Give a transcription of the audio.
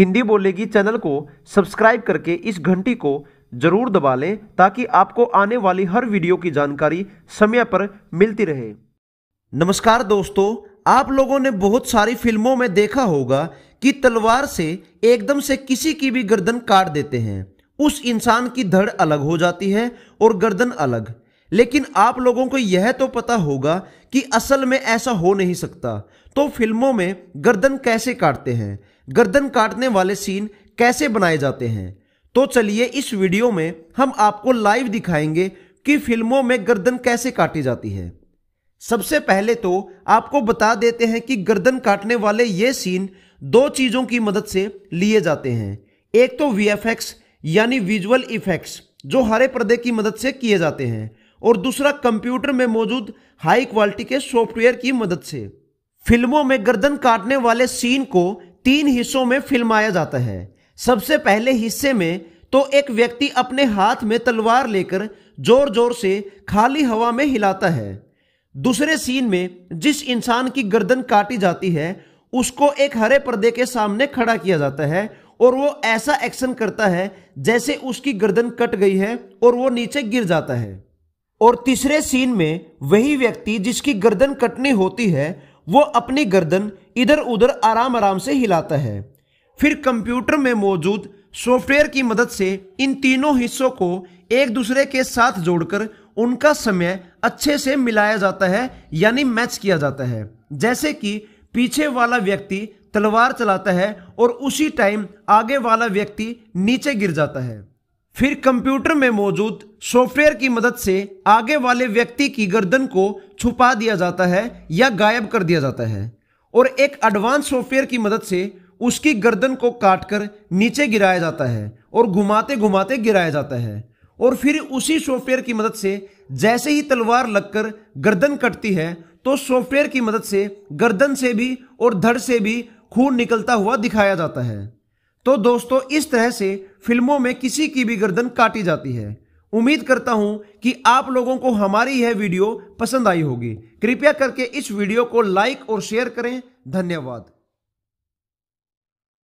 हिंदी बोलेगी चैनल को सब्सक्राइब करके इस घंटी को जरूर दबा लें ताकि आपको आने वाली हर वीडियो की जानकारी समय पर मिलती रहे नमस्कार दोस्तों आप लोगों ने बहुत सारी फिल्मों में देखा होगा कि तलवार से एकदम से किसी की भी गर्दन काट देते हैं उस इंसान की धड़ अलग हो जाती है और गर्दन अलग लेकिन आप लोगों को यह तो पता होगा कि असल में ऐसा हो नहीं सकता तो फिल्मों में गर्दन कैसे काटते हैं गर्दन काटने वाले सीन कैसे बनाए जाते हैं तो चलिए इस वीडियो में हम आपको लाइव दिखाएंगे कि फिल्मों में गर्दन कैसे काटी जाती है सबसे पहले तो आपको बता देते हैं कि गर्दन काटने वाले ये सीन दो चीज़ों की मदद से लिए जाते हैं एक तो वी यानी विजुअल इफेक्ट्स जो हरे पर्दे की मदद से किए जाते हैं और दूसरा कंप्यूटर में मौजूद हाई क्वालिटी के सॉफ्टवेयर की मदद से फिल्मों में गर्दन काटने वाले सीन को तीन हिस्सों में फिल्माया जाता है सबसे पहले हिस्से में तो एक व्यक्ति अपने हाथ में तलवार लेकर जोर जोर से खाली हवा में हिलाता है दूसरे सीन में जिस इंसान की गर्दन काटी जाती है उसको एक हरे पर्दे के सामने खड़ा किया जाता है और वो ऐसा एक्शन करता है जैसे उसकी गर्दन कट गई है और वो नीचे गिर जाता है और तीसरे सीन में वही व्यक्ति जिसकी गर्दन कटनी होती है वो अपनी गर्दन इधर उधर आराम आराम से हिलाता है फिर कंप्यूटर में मौजूद सॉफ्टवेयर की मदद से इन तीनों हिस्सों को एक दूसरे के साथ जोड़कर उनका समय अच्छे से मिलाया जाता है यानी मैच किया जाता है जैसे कि पीछे वाला व्यक्ति तलवार चलाता है और उसी टाइम आगे वाला व्यक्ति नीचे गिर जाता है फिर कंप्यूटर में मौजूद सॉफ्टवेयर की मदद से आगे वाले व्यक्ति की गर्दन को छुपा दिया जाता है या गायब कर दिया जाता है और एक एडवांस सॉफ्टवेयर की मदद से उसकी गर्दन को काटकर नीचे गिराया जाता है और घुमाते घुमाते गिराया जाता है और फिर उसी सॉफ्टवेयर की मदद से जैसे ही तलवार लगकर गर्दन कटती है तो सॉफ्टवेयर की मदद से गर्दन से भी और धड़ से भी खून निकलता हुआ दिखाया जाता है तो दोस्तों इस तरह से फिल्मों में किसी की भी गर्दन काटी जाती है उम्मीद करता हूं कि आप लोगों को हमारी यह वीडियो पसंद आई होगी कृपया करके इस वीडियो को लाइक और शेयर करें धन्यवाद